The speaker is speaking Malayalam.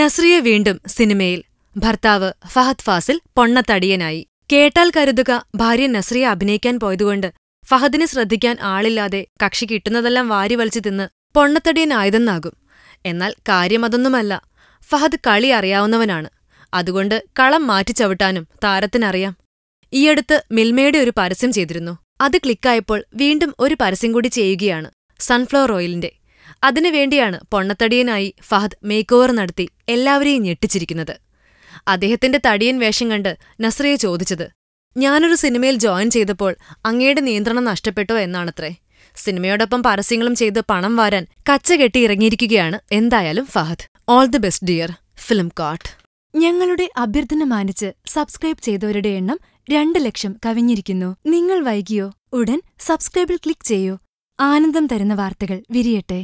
നസ്രിയ വീണ്ടും സിനിമയിൽ ഭർത്താവ് ഫഹദ് ഫാസിൽ പൊണ്ണത്തടിയനായി കേട്ടാൽ കരുതുക ഭാര്യ നസ്രിയ അഭിനയിക്കാൻ പോയതുകൊണ്ട് ഫഹദിനെ ശ്രദ്ധിക്കാൻ ആളില്ലാതെ കക്ഷി കിട്ടുന്നതെല്ലാം വാരി വലിച്ചു തിന്ന് പൊണ്ണത്തടിയനായതെന്നാകും എന്നാൽ കാര്യമതൊന്നുമല്ല ഫഹദ് കളി അറിയാവുന്നവനാണ് അതുകൊണ്ട് കളം മാറ്റിച്ചവിട്ടാനും താരത്തിനറിയാം ഈയടുത്ത് മിൽമയുടെ ഒരു പരസ്യം ചെയ്തിരുന്നു അത് ക്ലിക്കായപ്പോൾ വീണ്ടും ഒരു പരസ്യം കൂടി ചെയ്യുകയാണ് സൺഫ്ലവർ ഓയിലിന്റെ അതിനുവേണ്ടിയാണ് പൊണ്ണത്തടിയനായി ഫഹദ് മേക്ക് ഓവർ നടത്തി എല്ലാവരെയും ഞെട്ടിച്ചിരിക്കുന്നത് അദ്ദേഹത്തിന്റെ തടിയൻ വേഷം കണ്ട് നസ്രയെ ചോദിച്ചത് ഞാനൊരു സിനിമയിൽ ജോയിൻ ചെയ്തപ്പോൾ അങ്ങയുടെ നിയന്ത്രണം നഷ്ടപ്പെട്ടോ എന്നാണത്രേ സിനിമയോടൊപ്പം പരസ്യങ്ങളും ചെയ്ത് പണം വാരാൻ കച്ച കെട്ടി ഇറങ്ങിയിരിക്കുകയാണ് എന്തായാലും Fahad all the best dear film കാട്ട് ഞങ്ങളുടെ അഭ്യർത്ഥന മാനിച്ച് സബ്സ്ക്രൈബ് ചെയ്തവരുടെ എണ്ണം രണ്ട് ലക്ഷം കവിഞ്ഞിരിക്കുന്നു നിങ്ങൾ വൈകിയോ ഉടൻ സബ്സ്ക്രൈബിൽ ക്ലിക്ക് ചെയ്യൂ ആനന്ദം തരുന്ന വാർത്തകൾ വിരിയട്ടെ